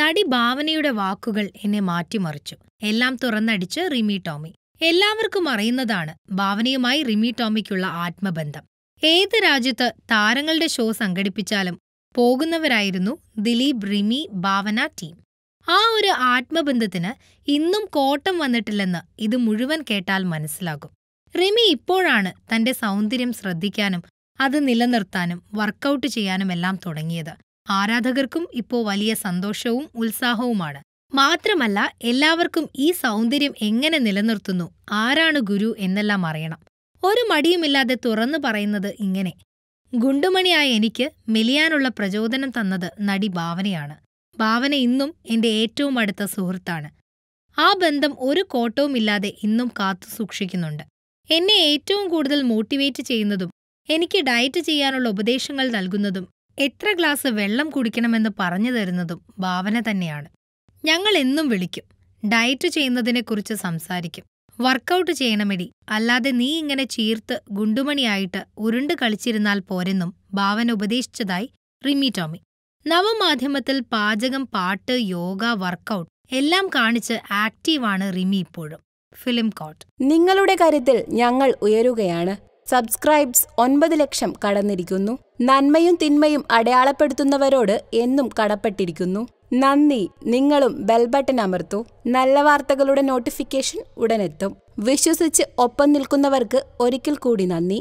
നടി ഭാവനയുടെ വാക്കുകൾ എന്നെ മാറ്റിമറിച്ചു എല്ലാം തുറന്നടിച്ച് റിമി ടോമി എല്ലാവർക്കും അറിയുന്നതാണ് ഭാവനയുമായി റിമി ടോമിക്കുള്ള ആത്മബന്ധം ഏത് രാജ്യത്ത് താരങ്ങളുടെ ഷോ സംഘടിപ്പിച്ചാലും പോകുന്നവരായിരുന്നു ദിലീപ് റിമി ഭാവന ടീം ആ ഒരു ആത്മബന്ധത്തിന് ഇന്നും കോട്ടം വന്നിട്ടില്ലെന്ന് ഇത് മുഴുവൻ കേട്ടാൽ മനസ്സിലാകും റിമി ഇപ്പോഴാണ് തന്റെ സൗന്ദര്യം ശ്രദ്ധിക്കാനും അത് നിലനിർത്താനും വർക്കൗട്ട് ചെയ്യാനുമെല്ലാം തുടങ്ങിയത് ആരാധകർക്കും ഇപ്പോൾ വലിയ സന്തോഷവും ഉത്സാഹവുമാണ് മാത്രമല്ല എല്ലാവർക്കും ഈ സൗന്ദര്യം എങ്ങനെ നിലനിർത്തുന്നു ആരാണ് ഗുരു എന്നെല്ലാം അറിയണം ഒരു മടിയുമില്ലാതെ തുറന്നു പറയുന്നത് ഇങ്ങനെ ഗുണ്ടുമണിയായ എനിക്ക് മെലിയാനുള്ള പ്രചോദനം തന്നത് നടി ഭാവനയാണ് ഭാവന ഇന്നും എന്റെ ഏറ്റവും അടുത്ത സുഹൃത്താണ് ആ ബന്ധം ഒരു കോട്ടവുമില്ലാതെ ഇന്നും കാത്തു സൂക്ഷിക്കുന്നുണ്ട് എന്നെ ഏറ്റവും കൂടുതൽ മോട്ടിവേറ്റ് ചെയ്യുന്നതും എനിക്ക് ഡയറ്റ് ചെയ്യാനുള്ള ഉപദേശങ്ങൾ നൽകുന്നതും എത്ര ഗ്ലാസ് വെള്ളം കുടിക്കണമെന്ന് പറഞ്ഞു തരുന്നതും ഭാവന തന്നെയാണ് ഞങ്ങൾ എന്നും വിളിക്കും ഡയറ്റ് ചെയ്യുന്നതിനെക്കുറിച്ച് സംസാരിക്കും വർക്കൗട്ട് ചെയ്യണമെടി അല്ലാതെ നീ ഇങ്ങനെ ചീർത്ത് ഗുണ്ടുമണിയായിട്ട് ഉരുണ്ട് കളിച്ചിരുന്നാൽ പോരെന്നും ഭാവന ഉപദേശിച്ചതായി റിമി ടോമി നവമാധ്യമത്തിൽ പാചകം പാട്ട് യോഗ വർക്കൗട്ട് എല്ലാം കാണിച്ച് ആക്റ്റീവാണ് റിമി ഇപ്പോഴും ഫിലിം കോട്ട് നിങ്ങളുടെ കാര്യത്തിൽ ഞങ്ങൾ ഉയരുകയാണ് സബ്സ്ക്രൈബ്സ് ഒൻപത് ലക്ഷം കടന്നിരിക്കുന്നു നന്മയും തിന്മയും അടയാളപ്പെടുത്തുന്നവരോട് എന്നും കടപ്പെട്ടിരിക്കുന്നു നന്ദി നിങ്ങളും ബെൽ ബട്ടൺ നല്ല വാർത്തകളുടെ നോട്ടിഫിക്കേഷൻ ഉടനെത്തും വിശ്വസിച്ച് ഒപ്പം നിൽക്കുന്നവർക്ക് ഒരിക്കൽ കൂടി നന്ദി